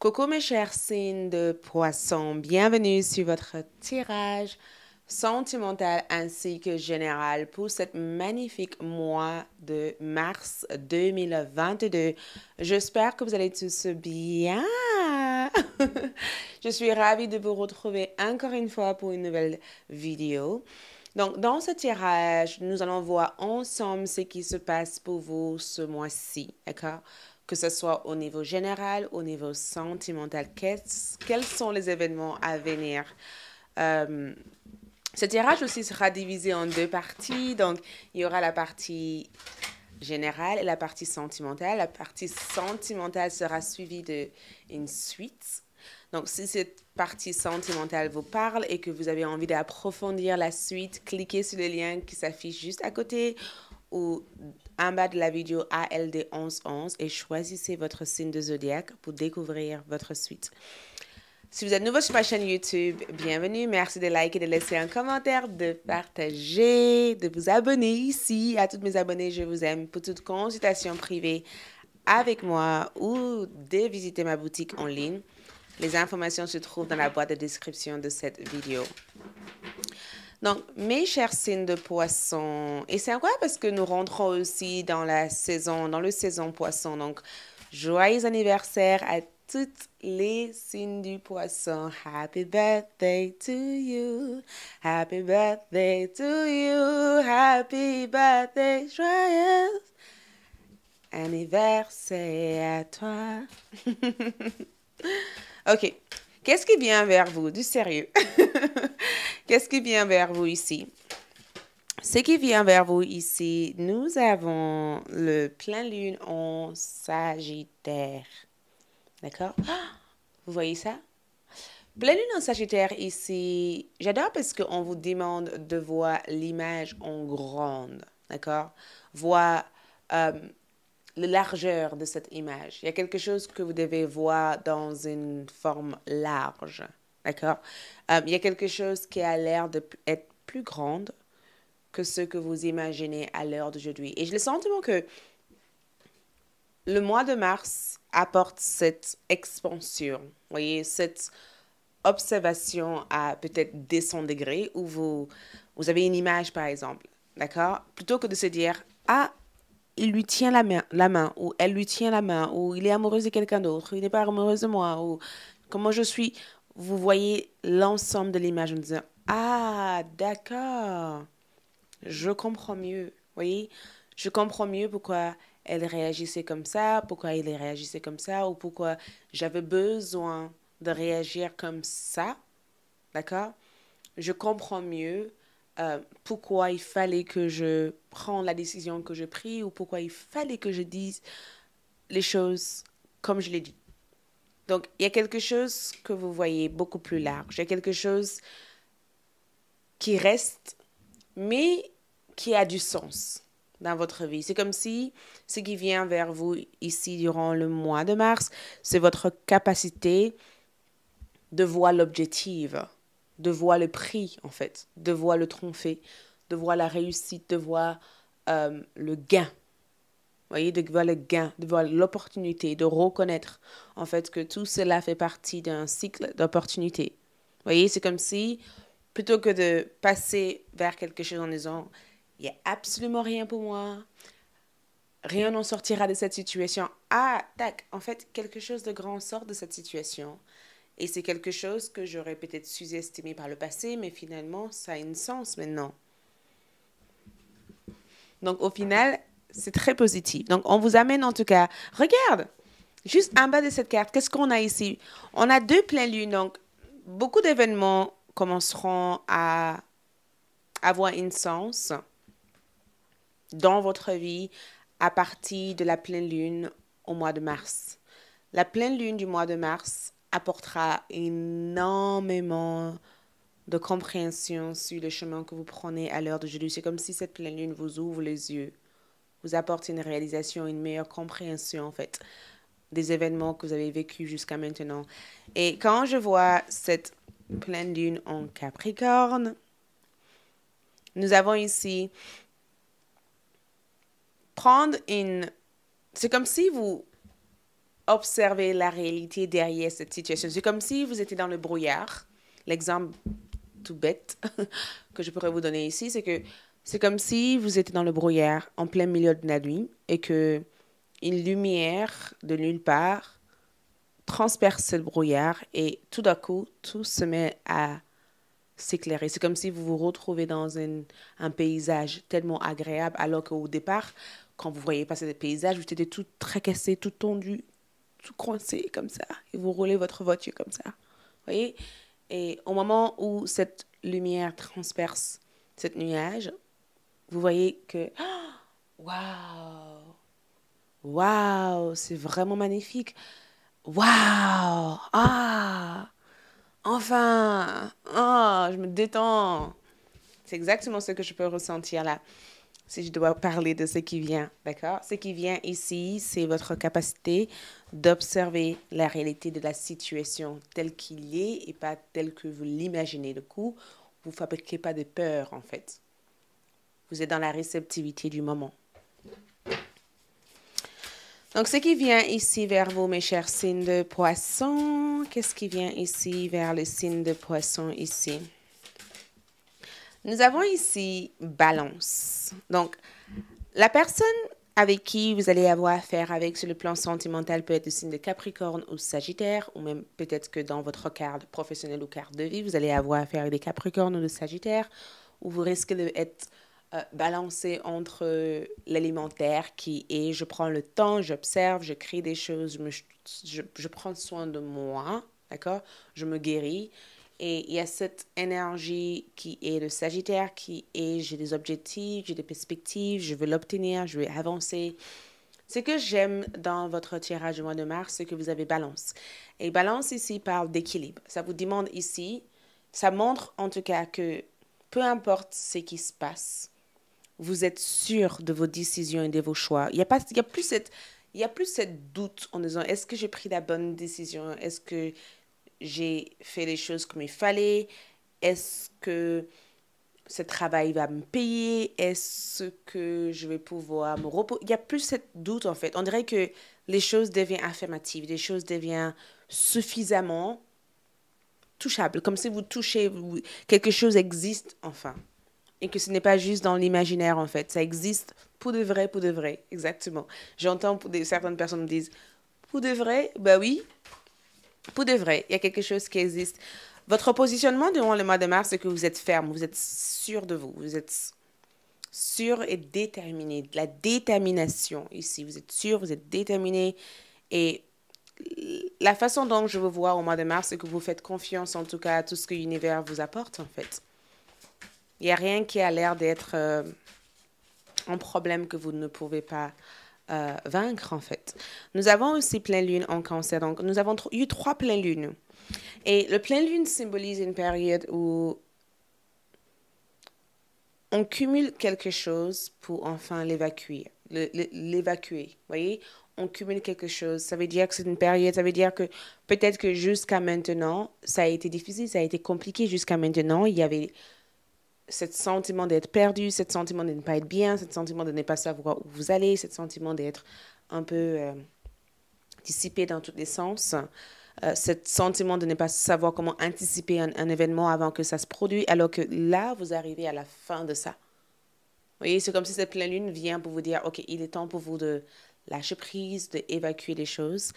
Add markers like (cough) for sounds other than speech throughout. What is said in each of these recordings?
Coucou mes chers signes de poisson, bienvenue sur votre tirage sentimental ainsi que général pour cette magnifique mois de mars 2022. J'espère que vous allez tous bien. (laughs) Je suis ravie de vous retrouver encore une fois pour une nouvelle vidéo. Donc, dans ce tirage, nous allons voir ensemble ce qui se passe pour vous ce mois-ci, d'accord que ce soit au niveau général, au niveau sentimental. Quels, sont les événements à venir euh, Ce tirage aussi sera divisé en deux parties. Donc, il y aura la partie générale et la partie sentimentale. La partie sentimentale sera suivie d'une suite. Donc, si cette partie sentimentale vous parle et que vous avez envie d'approfondir la suite, cliquez sur le lien qui s'affiche juste à côté ou en bas de la vidéo ALD1111 et choisissez votre signe de zodiaque pour découvrir votre suite. Si vous êtes nouveau sur ma chaîne YouTube, bienvenue. Merci de liker, de laisser un commentaire, de partager, de vous abonner ici. À toutes mes abonnées, je vous aime. Pour toute consultation privée avec moi ou de visiter ma boutique en ligne, les informations se trouvent dans la boîte de description de cette vidéo. Donc, mes chers signes de poisson, et c'est incroyable parce que nous rentrons aussi dans la saison, dans le saison poisson. Donc, joyeux anniversaire à toutes les signes du poisson. Happy birthday to you. Happy birthday to you. Happy birthday, joyeux anniversaire à toi. (laughs) ok. Qu'est-ce qui vient vers vous? Du sérieux. (laughs) Qu'est-ce qui vient vers vous ici? Ce qui vient vers vous ici, nous avons le plein lune en Sagittaire. D'accord (gasps) Vous voyez ça Plein lune en Sagittaire ici, j'adore parce qu'on vous demande de voir l'image en grande. D'accord Voir euh, la largeur de cette image. Il y a quelque chose que vous devez voir dans une forme large. D'accord euh, Il y a quelque chose qui a l'air d'être plus grande que ce que vous imaginez à l'heure d'aujourd'hui. Et j'ai le sentiment que le mois de mars apporte cette expansion, voyez, cette observation à peut-être des 100 degrés où vous, vous avez une image, par exemple, d'accord Plutôt que de se dire, ah, il lui tient la main, la main, ou elle lui tient la main, ou il est amoureux de quelqu'un d'autre, il n'est pas amoureux de moi, ou comment je suis vous voyez l'ensemble de l'image en disant Ah, d'accord, je comprends mieux. Vous voyez, je comprends mieux pourquoi elle réagissait comme ça, pourquoi il réagissait comme ça, ou pourquoi j'avais besoin de réagir comme ça. D'accord Je comprends mieux euh, pourquoi il fallait que je prenne la décision que je pris ou pourquoi il fallait que je dise les choses comme je l'ai dit. Donc, il y a quelque chose que vous voyez beaucoup plus large. Il y a quelque chose qui reste, mais qui a du sens dans votre vie. C'est comme si ce qui vient vers vous ici durant le mois de mars, c'est votre capacité de voir l'objectif, de voir le prix en fait, de voir le tromper, de voir la réussite, de voir euh, le gain voyez, de voir le gain, de voir l'opportunité, de reconnaître en fait que tout cela fait partie d'un cycle d'opportunités. voyez, c'est comme si plutôt que de passer vers quelque chose en disant il n'y a absolument rien pour moi, rien n'en sortira de cette situation. Ah, tac, en fait, quelque chose de grand sort de cette situation. Et c'est quelque chose que j'aurais peut-être sous-estimé par le passé, mais finalement, ça a un sens maintenant. Donc au final, c'est très positif. Donc, on vous amène en tout cas. Regarde, juste en bas de cette carte, qu'est-ce qu'on a ici On a deux pleines lunes, donc beaucoup d'événements commenceront à avoir une sens dans votre vie à partir de la pleine lune au mois de mars. La pleine lune du mois de mars apportera énormément de compréhension sur le chemin que vous prenez à l'heure de Jésus. C'est comme si cette pleine lune vous ouvre les yeux vous apporte une réalisation, une meilleure compréhension en fait des événements que vous avez vécus jusqu'à maintenant. Et quand je vois cette pleine lune en Capricorne, nous avons ici prendre une... C'est comme si vous observez la réalité derrière cette situation. C'est comme si vous étiez dans le brouillard. L'exemple tout bête (laughs) que je pourrais vous donner ici, c'est que c'est comme si vous étiez dans le brouillard, en plein milieu de la nuit, et que une lumière de nulle part transperce le brouillard et tout d'un coup, tout se met à s'éclairer. C'est comme si vous vous retrouvez dans une, un paysage tellement agréable, alors qu'au départ, quand vous voyez passer ce paysage, vous étiez tout tracassé, tout tendu, tout coincé comme ça, et vous roulez votre voiture comme ça. Vous voyez Et au moment où cette lumière transperce cette nuage, vous voyez que (gasps) waouh, waouh, c'est vraiment magnifique. Waouh, ah, enfin, ah, je me détends. C'est exactement ce que je peux ressentir là. Si je dois parler de ce qui vient, d'accord Ce qui vient ici, c'est votre capacité d'observer la réalité de la situation telle qu'il est et pas telle que vous l'imaginez. Du coup, vous fabriquez pas de peur en fait vous êtes dans la réceptivité du moment. Donc, ce qui vient ici vers vous, mes chers signes de poisson, qu'est-ce qui vient ici vers le signe de poisson ici? Nous avons ici balance. Donc, la personne avec qui vous allez avoir affaire avec sur le plan sentimental peut être le signe de Capricorne ou Sagittaire, ou même peut-être que dans votre carte professionnelle ou carte de vie, vous allez avoir affaire avec des Capricornes ou des Sagittaires, où vous risquez d'être euh, balancer entre euh, l'alimentaire qui est je prends le temps, j'observe, je crée des choses, je, je, je prends soin de moi, d'accord Je me guéris. Et il y a cette énergie qui est le Sagittaire, qui est j'ai des objectifs, j'ai des perspectives, je veux l'obtenir, je veux avancer. Ce que j'aime dans votre tirage du mois de mars, c'est que vous avez balance. Et balance ici parle d'équilibre. Ça vous demande ici, ça montre en tout cas que peu importe ce qui se passe, vous êtes sûr de vos décisions et de vos choix. Il n'y a, pas, a plus cette... Il y a plus cette doute en disant est-ce que j'ai pris la bonne décision Est-ce que j'ai fait les choses comme il fallait Est-ce que ce travail va me payer Est-ce que je vais pouvoir me reposer Il n'y a plus cette doute en fait. On dirait que les choses deviennent affirmatives, les choses deviennent suffisamment touchables, comme si vous touchez, quelque chose existe enfin et que ce n'est pas juste dans l'imaginaire en fait. Ça existe pour de vrai, pour de vrai, exactement. J'entends pour certaines personnes me disent pour de vrai, bah oui, pour de vrai, il y a quelque chose qui existe. Votre positionnement durant le mois de mars, c'est que vous êtes ferme, vous êtes sûr de vous, vous êtes sûr et déterminé, la détermination ici. Vous êtes sûr, vous êtes déterminé et la façon dont je vous vois au mois de mars, c'est que vous faites confiance en tout cas à tout ce que l'univers vous apporte en fait. Il n'y a rien qui a l'air d'être euh, un problème que vous ne pouvez pas euh, vaincre, en fait. Nous avons aussi pleine lune en cancer. Donc, nous avons eu trois pleines lunes. Et le pleine lune symbolise une période où on cumule quelque chose pour enfin l'évacuer. L'évacuer, voyez On cumule quelque chose. Ça veut dire que c'est une période, ça veut dire que peut-être que jusqu'à maintenant, ça a été difficile, ça a été compliqué jusqu'à maintenant. Il y avait ce sentiment d'être perdu, ce sentiment de ne pas être bien, ce sentiment de ne pas savoir où vous allez, ce sentiment d'être un peu euh, dissipé dans tous les sens, euh, sentiment de ne pas savoir comment anticiper un, un, événement avant que ça se produise, alors que là, vous arrivez à la fin de ça. Vous voyez, c'est comme si cette pleine lune vient pour vous dire, OK, il est temps pour vous de lâcher prise, d'évacuer les choses.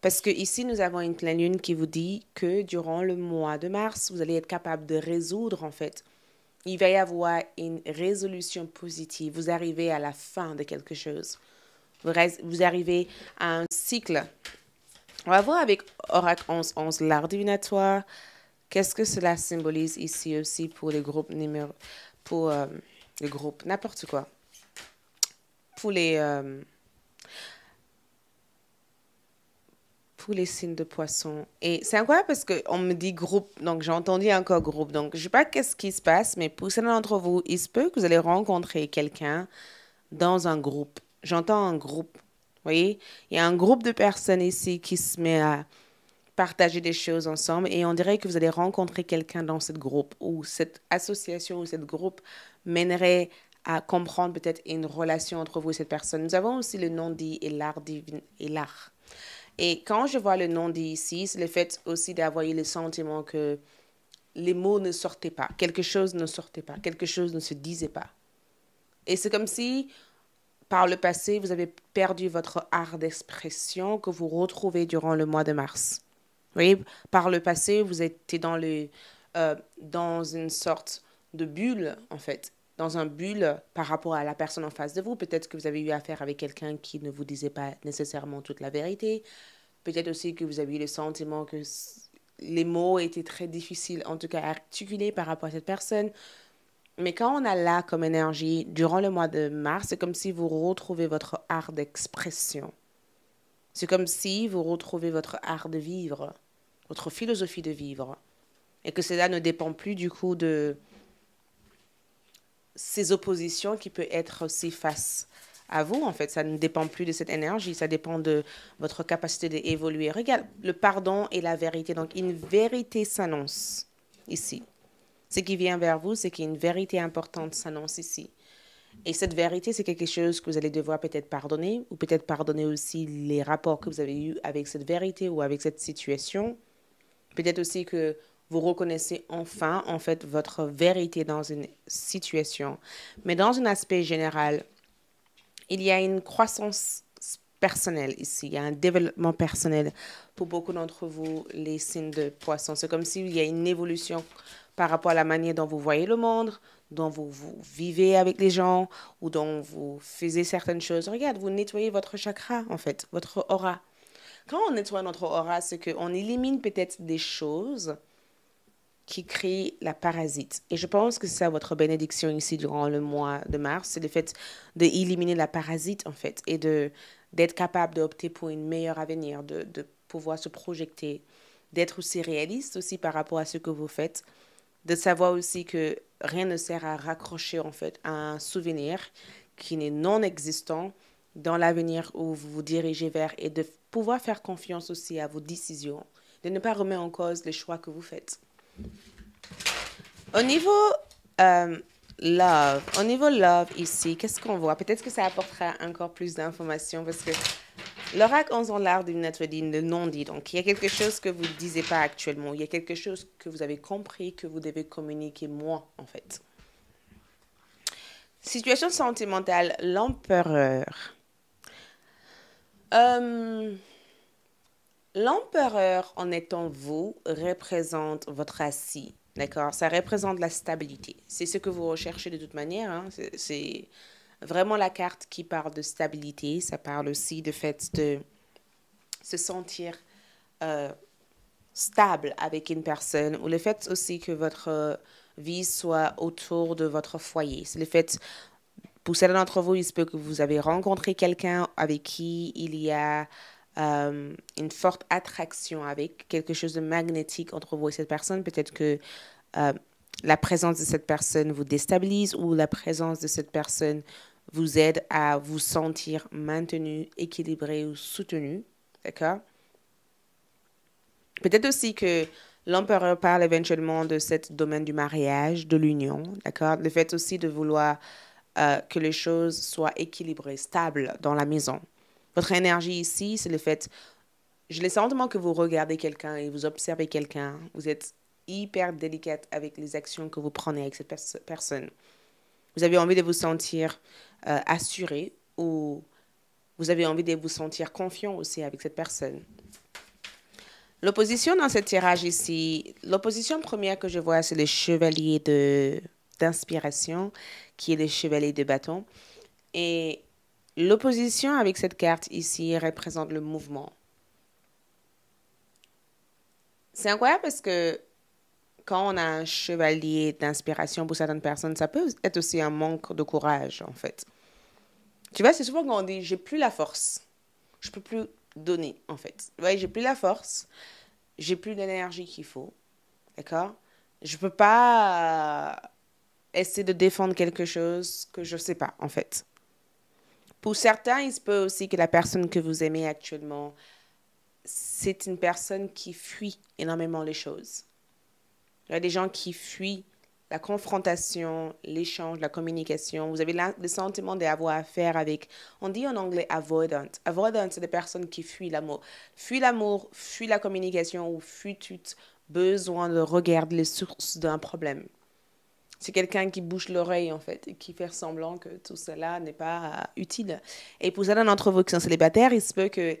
Parce que ici, nous avons une pleine lune qui vous dit que durant le mois de mars, vous allez être capable de résoudre, en fait, il va y avoir une résolution positive. Vous arrivez à la fin de quelque chose. Vous, arrivez à un cycle. On va voir avec Oracle 11, l'art divinatoire. Qu'est-ce que cela symbolise ici aussi pour les groupes numéro, pour euh, le groupe n'importe quoi. Pour les euh, tous les signes de poisson. Et c'est incroyable parce qu'on me dit groupe, donc j'ai entendu encore groupe. Donc je ne sais pas qu'est-ce qui se passe, mais pour certains d'entre vous, il se peut que vous allez rencontrer quelqu'un dans un groupe. J'entends un groupe. Vous voyez, il y a un groupe de personnes ici qui se met à partager des choses ensemble et on dirait que vous allez rencontrer quelqu'un dans ce groupe ou cette association ou cette groupe mènerait à comprendre peut-être une relation entre vous et cette personne. Nous avons aussi le nom dit et l'art divin et l'art. Et quand je vois le nom dit ici, c'est le fait aussi d'avoir eu le sentiment que les mots ne sortaient pas, quelque chose ne sortait pas, quelque chose ne se disait pas. Et c'est comme si, par le passé, vous avez perdu votre art d'expression que vous retrouvez durant le mois de mars. Oui, par le passé, vous étiez dans, le, euh, dans une sorte de bulle, en fait dans un bulle par rapport à la personne en face de vous. Peut-être que vous avez eu affaire avec quelqu'un qui ne vous disait pas nécessairement toute la vérité. Peut-être aussi que vous avez eu le sentiment que les mots étaient très difficiles, en tout cas articuler par rapport à cette personne. Mais quand on a là comme énergie, durant le mois de mars, c'est comme si vous retrouvez votre art d'expression. C'est comme si vous retrouvez votre art de vivre, votre philosophie de vivre. Et que cela ne dépend plus du coup de, ces oppositions qui peuvent être aussi face à vous, en fait. Ça ne dépend plus de cette énergie, ça dépend de votre capacité d'évoluer. Regarde, le pardon et la vérité. Donc, une vérité s'annonce ici. Ce qui vient vers vous, c'est qu'une vérité importante s'annonce ici. Et cette vérité, c'est quelque chose que vous allez devoir peut-être pardonner, ou peut-être pardonner aussi les rapports que vous avez eus avec cette vérité ou avec cette situation. Peut-être aussi que vous reconnaissez enfin, en fait, votre vérité dans une situation. Mais dans un aspect général, il y a une croissance personnelle ici, il y a un développement personnel. Pour beaucoup d'entre vous, les signes de poisson, c'est comme s'il y a une évolution par rapport à la manière dont vous voyez le monde, dont vous, vivez avec les gens ou dont vous faisiez certaines choses. Regarde, vous nettoyez votre chakra, en fait, votre aura. Quand on nettoie notre aura, c'est qu'on élimine peut-être des choses qui crée la parasite. Et je pense que c'est ça votre bénédiction ici durant le mois de mars, c'est le fait d'éliminer la parasite en fait et de d'être capable d'opter pour une meilleure avenir, de, de pouvoir se projeter, d'être aussi réaliste aussi par rapport à ce que vous faites, de savoir aussi que rien ne sert à raccrocher en fait un souvenir qui n'est non existant dans l'avenir où vous vous dirigez vers et de pouvoir faire confiance aussi à vos décisions, de ne pas remettre en cause les choix que vous faites. Au niveau euh, love, au niveau love ici, qu'est-ce qu'on voit Peut-être que ça apportera encore plus d'informations parce que l'oracle 11 en l'art d'une notre digne de non-dit. Donc, il y a quelque chose que vous ne disiez pas actuellement. Il y a quelque chose que vous avez compris que vous devez communiquer moins, en fait. Situation sentimentale, l'empereur. Euh, L'empereur en étant vous représente votre assis. D'accord Ça représente la stabilité. C'est ce que vous recherchez de toute manière. Hein. C'est vraiment la carte qui parle de stabilité. Ça parle aussi du fait de se sentir euh, stable avec une personne ou le fait aussi que votre euh, vie soit autour de votre foyer. C'est le fait, pour certains d'entre vous, il se peut que vous avez rencontré quelqu'un avec qui il y a euh, une forte attraction avec quelque chose de magnétique entre vous et cette personne. Peut-être que euh, la présence de cette personne vous déstabilise ou la présence de cette personne vous aide à vous sentir maintenu, équilibré ou soutenu. D'accord Peut-être aussi que l'empereur parle éventuellement de ce domaine du mariage, de l'union. D'accord Le fait aussi de vouloir euh, que les choses soient équilibrées, stables dans la maison. Votre énergie ici, c'est le fait, je le sentiment que vous regardez quelqu'un et vous observez quelqu'un, vous êtes hyper délicate avec les actions que vous prenez avec cette personne. Vous avez envie de vous sentir euh, assuré ou vous avez envie de vous sentir confiant aussi avec cette personne. L'opposition dans ce tirage ici, l'opposition première que je vois, c'est le chevalier d'inspiration, qui est le chevalier de bâton. Et L'opposition avec cette carte ici représente le mouvement. C'est incroyable parce que quand on a un chevalier d'inspiration pour certaines personnes, ça peut être aussi un manque de courage, en fait. Tu vois, c'est souvent quand on dit j'ai plus la force, je peux plus donner, en fait. ouais j'ai plus la force, j'ai plus l'énergie qu'il faut, d'accord Je peux pas essayer de défendre quelque chose que je sais pas, en fait. Pour certains, il se peut aussi que la personne que vous aimez actuellement, c'est une personne qui fuit énormément les choses. Il y a des gens qui fuient la confrontation, l'échange, la communication. Vous avez le sentiment d'avoir affaire avec, on dit en anglais avoidant. Avoidant, c'est des personnes qui fuient l'amour. Fuient l'amour, fuient la communication ou fuient tout besoin de regarder les sources d'un problème c'est quelqu'un qui bouche l'oreille en fait et qui fait semblant que tout cela n'est pas euh, utile. Et pour certains d'entre vous qui sont célibataires, il se peut que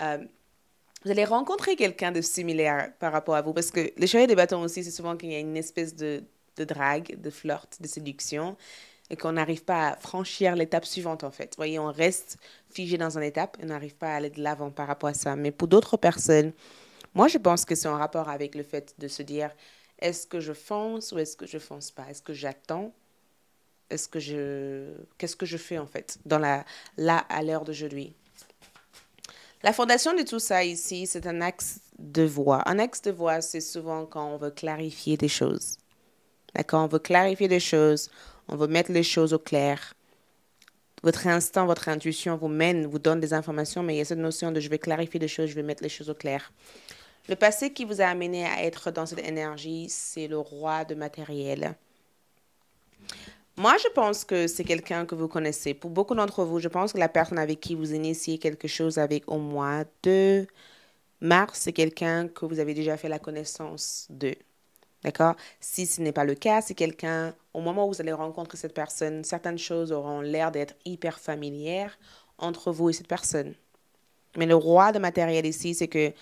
euh, vous allez rencontrer quelqu'un de similaire par rapport à vous parce que les chevaliers des bâtons aussi, c'est souvent qu'il y a une espèce de, de drague, de flirt, de séduction et qu'on n'arrive pas à franchir l'étape suivante en fait. Vous voyez, on reste figé dans une étape et on n'arrive pas à aller de l'avant par rapport à ça. Mais pour d'autres personnes, moi je pense que c'est en rapport avec le fait de se dire est-ce que je fonce ou est-ce que je fonce pas Est-ce que j'attends Est-ce que je qu'est-ce que je fais en fait dans la là à l'heure d'aujourd'hui La fondation de tout ça ici, c'est un axe de voix. Un axe de voix, c'est souvent quand on veut clarifier des choses. D'accord, on veut clarifier des choses, on veut mettre les choses au clair. Votre instinct, votre intuition vous mène, vous donne des informations, mais il y a cette notion de je vais clarifier des choses, je vais mettre les choses au clair. Le passé qui vous a amené à être dans cette énergie, c'est le roi de matériel. Moi, je pense que c'est quelqu'un que vous connaissez. Pour beaucoup d'entre vous, je pense que la personne avec qui vous initiez quelque chose avec au moins deux Mars, c'est quelqu'un que vous avez déjà fait la connaissance de. D'accord Si ce n'est pas le cas, c'est quelqu'un, au moment où vous allez rencontrer cette personne, certaines choses auront l'air d'être hyper familières entre vous et cette personne. Mais le roi de matériel ici, c'est que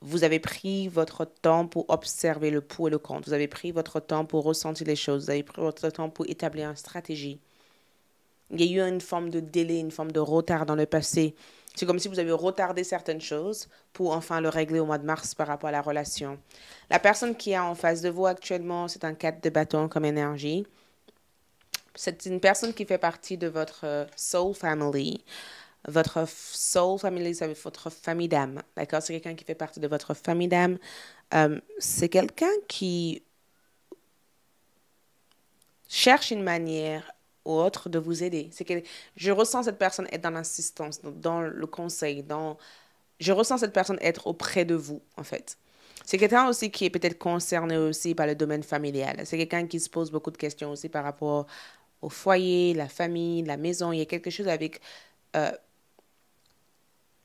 vous avez pris votre temps pour observer le pouls et le compte. Vous avez pris votre temps pour ressentir les choses. Vous avez pris votre temps pour établir une stratégie. Il y a eu une forme de délai, une forme de retard dans le passé. C'est comme si vous avez retardé certaines choses pour enfin le régler au mois de mars par rapport à la relation. La personne qui est en face de vous actuellement, c'est un 4 de bâton comme énergie. C'est une personne qui fait partie de votre euh, soul family votre soul family, c'est votre famille d'âme. D'accord? C'est quelqu'un qui fait partie de votre famille d'âme. Euh, c'est quelqu'un qui cherche une manière ou autre de vous aider. C'est que je ressens cette personne être dans l'assistance, dans le conseil, dans je ressens cette personne être auprès de vous en fait. C'est quelqu'un aussi qui est peut-être concerné aussi par le domaine familial. C'est quelqu'un qui se pose beaucoup de questions aussi par rapport au foyer, la famille, la maison. Il y a quelque chose avec euh,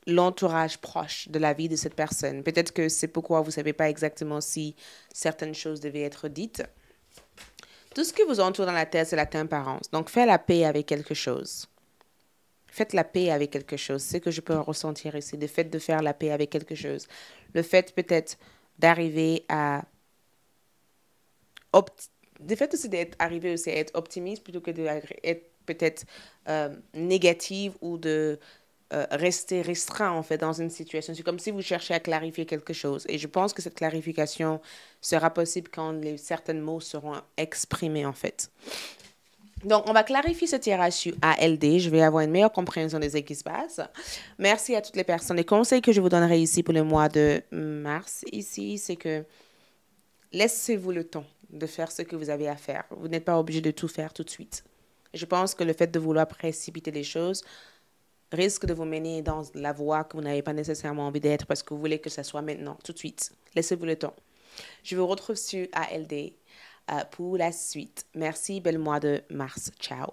l'entourage proche de la vie de cette personne. Peut-être que c'est pourquoi vous ne savez pas exactement si certaines choses devaient être dites. Tout ce qui vous entoure dans la tête, c'est la tempérance. Donc, faites la paix avec quelque chose. Faites la paix avec quelque chose. C'est ce que je peux ressentir ici. Le fait de faire la paix avec quelque chose. Le fait peut-être d'arriver à... Le fait aussi d'être arrivé aussi à être optimiste plutôt que d'être peut-être euh, négative ou de euh, rester restreint en fait dans une situation. C'est comme si vous cherchez à clarifier quelque chose. Et je pense que cette clarification sera possible quand les, certains mots seront exprimés en fait. Donc, on va clarifier tirage TRSU ALD. Je vais avoir une meilleure compréhension des équipes qui se passent Merci à toutes les personnes. Les conseils que je vous donnerai ici pour le mois de mars, ici, c'est que laissez-vous le temps de faire ce que vous avez à faire. Vous n'êtes pas obligé de tout faire tout de suite. Je pense que le fait de vouloir précipiter les choses risque de vous mener dans la voie que vous n'avez pas nécessairement envie d'être parce que vous voulez que ça soit maintenant, tout de suite. Laissez-vous le temps. Je vous retrouve sur ALD euh, pour la suite. Merci, bel mois de mars. Ciao.